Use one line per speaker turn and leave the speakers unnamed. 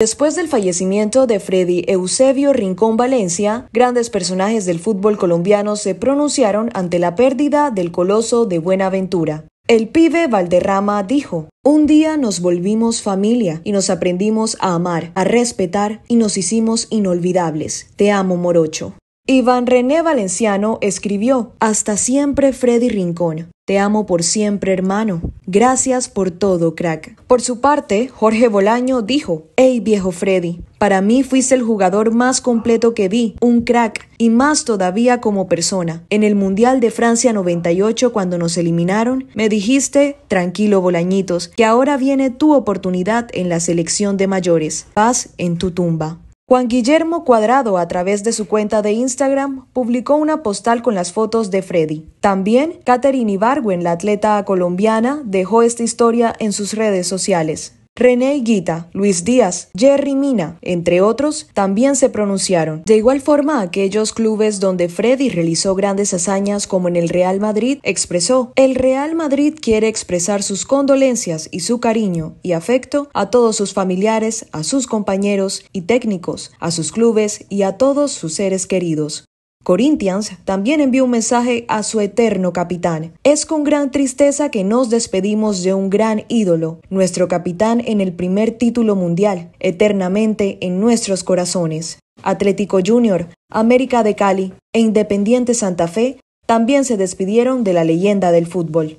Después del fallecimiento de Freddy Eusebio Rincón Valencia, grandes personajes del fútbol colombiano se pronunciaron ante la pérdida del coloso de Buenaventura. El pibe Valderrama dijo, Un día nos volvimos familia y nos aprendimos a amar, a respetar y nos hicimos inolvidables. Te amo, morocho. Iván René Valenciano escribió, Hasta siempre, Freddy Rincón. Te amo por siempre, hermano. Gracias por todo, crack. Por su parte, Jorge Bolaño dijo, Hey viejo Freddy, para mí fuiste el jugador más completo que vi, un crack, y más todavía como persona. En el Mundial de Francia 98, cuando nos eliminaron, me dijiste, tranquilo Bolañitos, que ahora viene tu oportunidad en la selección de mayores. Paz en tu tumba. Juan Guillermo Cuadrado, a través de su cuenta de Instagram, publicó una postal con las fotos de Freddy. También, Katherine Ibargüen, la atleta colombiana, dejó esta historia en sus redes sociales. René Guita, Luis Díaz, Jerry Mina, entre otros, también se pronunciaron. De igual forma, aquellos clubes donde Freddy realizó grandes hazañas como en el Real Madrid, expresó, el Real Madrid quiere expresar sus condolencias y su cariño y afecto a todos sus familiares, a sus compañeros y técnicos, a sus clubes y a todos sus seres queridos. Corinthians también envió un mensaje a su eterno capitán. Es con gran tristeza que nos despedimos de un gran ídolo, nuestro capitán en el primer título mundial, eternamente en nuestros corazones. Atlético Junior, América de Cali e Independiente Santa Fe también se despidieron de la leyenda del fútbol.